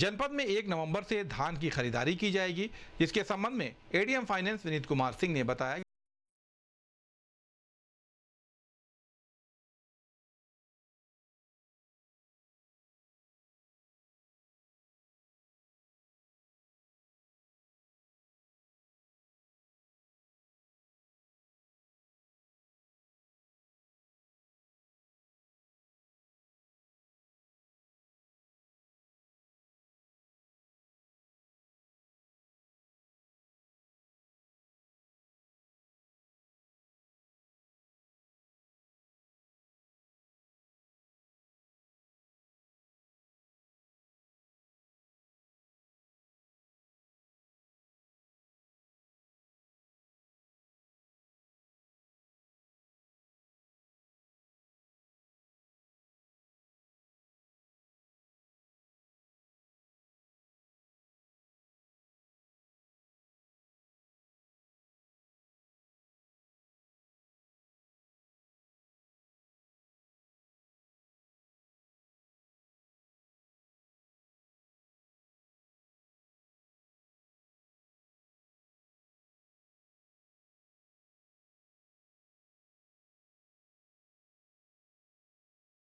जनपद में एक नवंबर से धान की खरीदारी की जाएगी इसके संबंध में एडीएम फाइनेंस विनीत कुमार सिंह ने बताया